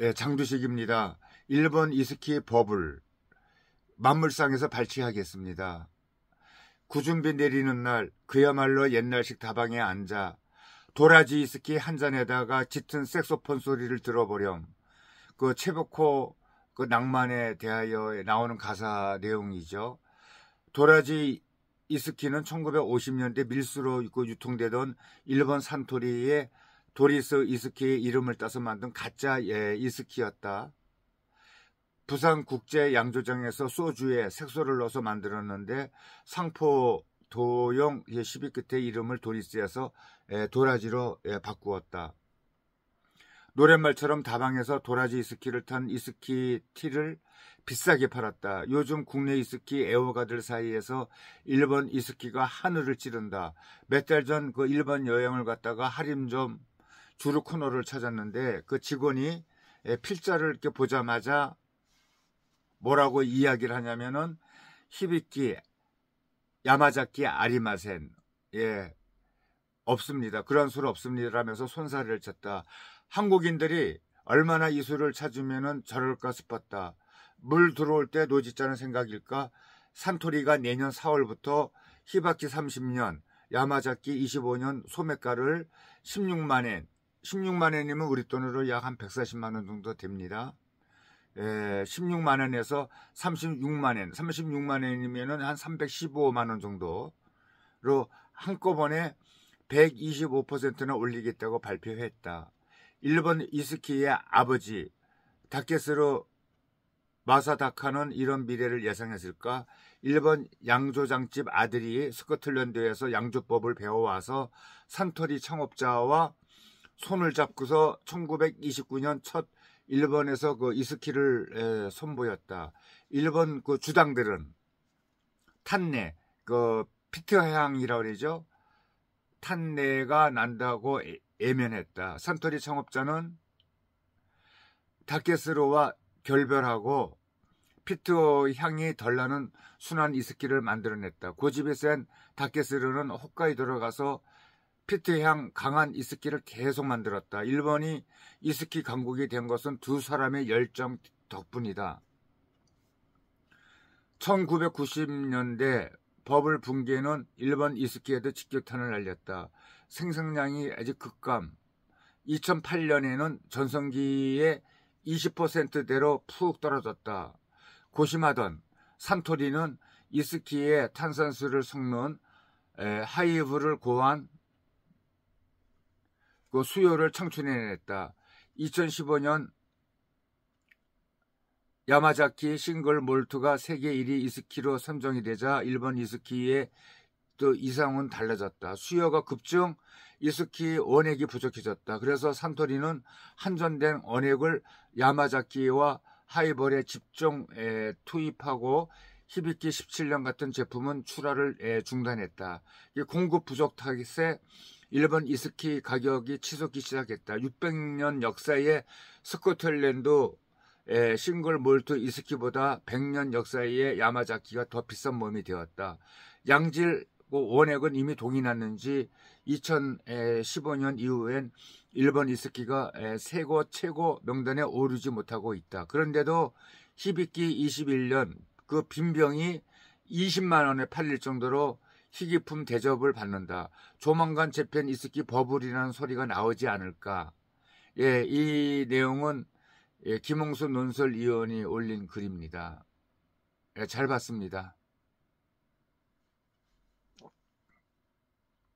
네, 장두식입니다. 1번 이스키 버블. 만물상에서 발췌하겠습니다. 구준비 내리는 날 그야말로 옛날식 다방에 앉아 도라지 이스키 한 잔에다가 짙은 색소폰 소리를 들어보렴. 그 체보코 그 낭만에 대하여 나오는 가사 내용이죠. 도라지 이스키는 1950년대 밀수로 있고 유통되던 일본 산토리의 도리스 이스키의 이름을 따서 만든 가짜 예, 이스키였다. 부산 국제 양조장에서 소주에 색소를 넣어서 만들었는데 상포 도용 예, 시비 끝에 이름을 도리스에서 예, 도라지로 예, 바꾸었다. 노랫말처럼 다방에서 도라지 이스키를 탄 이스키 티를 비싸게 팔았다. 요즘 국내 이스키 애호가들 사이에서 일본 이스키가 하늘을 찌른다. 몇 달 전 그 일본 여행을 갔다가 할인점 주류 코너를 찾았는데 그 직원이 예, 필자를 이렇게 보자마자 뭐라고 이야기를 하냐면은 히비키, 야마자키, 아리마센 예 없습니다. 그런 술 없습니다라면서 손사래를 쳤다. 한국인들이 얼마나 이 술을 찾으면은 저럴까 싶었다. 물 들어올 때 노지자는 생각일까? 산토리가 내년 4월부터 히바키 30년, 야마자키 25년 소매가를 16만엔, 16만원이면 우리 돈으로 약 한 140만원 정도 됩니다. 예, 16만원에서 36만원, 36만원이면 한 315만원 정도로 한꺼번에 125%나 올리겠다고 발표했다. 일본 이스키의 아버지 다케스로 마사다카는 이런 미래를 예상했을까? 일본 양조장집 아들이 스코틀랜드에서 양조법을 배워와서 산토리 창업자와 손을 잡고서 1929년 첫 일본에서 그 이스키를 에, 선보였다. 일본 그 주당들은 탄내, 그피트향이라고 그러죠. 탄내가 난다고 예 면했다 산토리 창업자는 다케스로와 결별하고 피트 향이 덜 나는 순한 이스키를 만들어냈다. 고집에 센 다케스로는 홋카이도로 가서 피트 향 강한 이스키를 계속 만들었다. 일본이 이스키 강국이 된 것은 두 사람의 열정 덕분이다. 1990년대 버블 붕괴는 일본 이스키에도 직격탄을 날렸다. 생산량이 아직 극감 2008년에는 전성기의 20%대로 푹 떨어졌다. 고심하던 산토리는 이스키에 탄산수를 섞는 하이브를 고한 그 수요를 창출해냈다. 2015년 야마자키 싱글 몰트가 세계 1위 이스키로 선정이 되자 일본 이스키의 또 이상은 달라졌다. 수요가 급증, 이스키 원액이 부족해졌다. 그래서 산토리는 한전된 원액을 야마자키와 하이볼에 집중 에, 투입하고 히비키 17년 같은 제품은 출하를 에, 중단했다. 공급 부족 탓에 일본 이스키 가격이 치솟기 시작했다. 600년 역사의 스코틀랜드 에, 싱글 몰트 이스키보다 100년 역사의 야마자키가 더 비싼 몸이 되었다. 양질 그 원액은 이미 동이 났는지 2015년 이후엔 일본 이스키가 세고 최고 명단에 오르지 못하고 있다. 그런데도 히비키 21년 그 빈병이 20만 원에 팔릴 정도로 희귀품 대접을 받는다. 조만간 재편 이스키 버블이라는 소리가 나오지 않을까. 예, 이 내용은 예, 김홍수 논설위원이 올린 글입니다. 예, 잘 봤습니다.